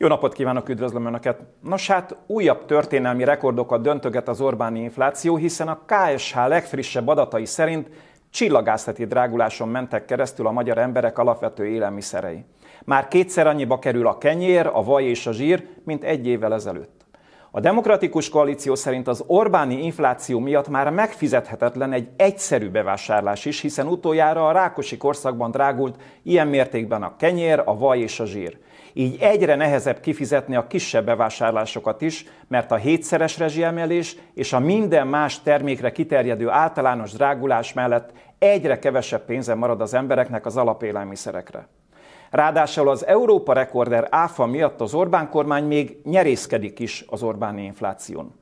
Jó napot kívánok, üdvözlöm Önöket! Nos hát újabb történelmi rekordokat döntöget az Orbáni infláció, hiszen a KSH legfrissebb adatai szerint csillagászati dráguláson mentek keresztül a magyar emberek alapvető élelmiszerei. Már kétszer annyiba kerül a kenyér, a vaj és a zsír, mint egy évvel ezelőtt. A demokratikus koalíció szerint az Orbáni infláció miatt már megfizethetetlen egy egyszerű bevásárlás is, hiszen utoljára a Rákosi korszakban drágult ilyen mértékben a kenyér, a vaj és a zsír így egyre nehezebb kifizetni a kisebb bevásárlásokat is, mert a hétszeres rezsiemelés és a minden más termékre kiterjedő általános drágulás mellett egyre kevesebb pénze marad az embereknek az alapélelmiszerekre. Ráadásul az Európa rekorder áfa miatt az Orbán kormány még nyerészkedik is az Orbáni infláción.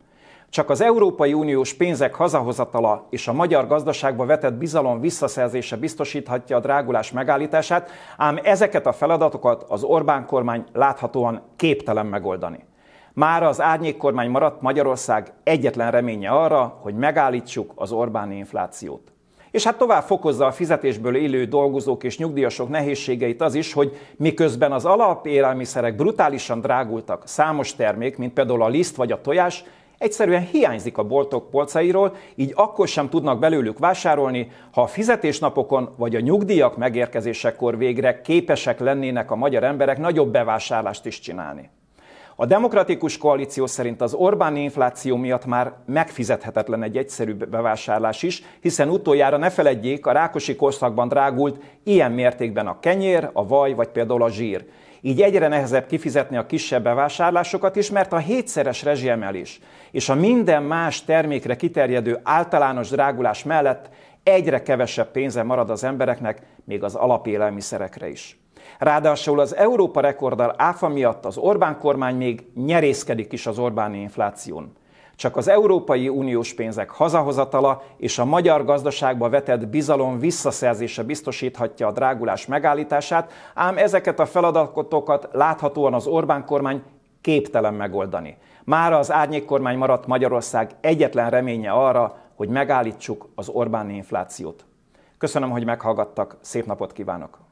Csak az Európai Uniós pénzek hazahozatala és a magyar gazdaságba vetett bizalom visszaszerzése biztosíthatja a drágulás megállítását, ám ezeket a feladatokat az Orbán kormány láthatóan képtelen megoldani. Már az árnyék-kormány maradt Magyarország egyetlen reménye arra, hogy megállítsuk az Orbáni inflációt. És hát tovább fokozza a fizetésből élő dolgozók és nyugdíjasok nehézségeit az is, hogy miközben az alapélelmiszerek brutálisan drágultak, számos termék, mint például a liszt vagy a tojás, egyszerűen hiányzik a boltok polcairól, így akkor sem tudnak belőlük vásárolni, ha a fizetésnapokon vagy a nyugdíjak megérkezésekor végre képesek lennének a magyar emberek nagyobb bevásárlást is csinálni. A demokratikus koalíció szerint az Orbán infláció miatt már megfizethetetlen egy egyszerű bevásárlás is, hiszen utoljára ne feledjék, a rákosi korszakban drágult ilyen mértékben a kenyér, a vaj vagy például a zsír. Így egyre nehezebb kifizetni a kisebb bevásárlásokat is, mert a hétszeres rezsiemelés és a minden más termékre kiterjedő általános drágulás mellett egyre kevesebb pénze marad az embereknek, még az alapélelmiszerekre is. Ráadásul az Európa rekorddal áfa miatt az Orbán kormány még nyerészkedik is az Orbáni infláción. Csak az Európai Uniós pénzek hazahozatala és a magyar gazdaságba vetett bizalom visszaszerzése biztosíthatja a drágulás megállítását, ám ezeket a feladatokat láthatóan az Orbán kormány képtelen megoldani. Mára az kormány maradt Magyarország egyetlen reménye arra, hogy megállítsuk az Orbáni inflációt. Köszönöm, hogy meghallgattak, szép napot kívánok!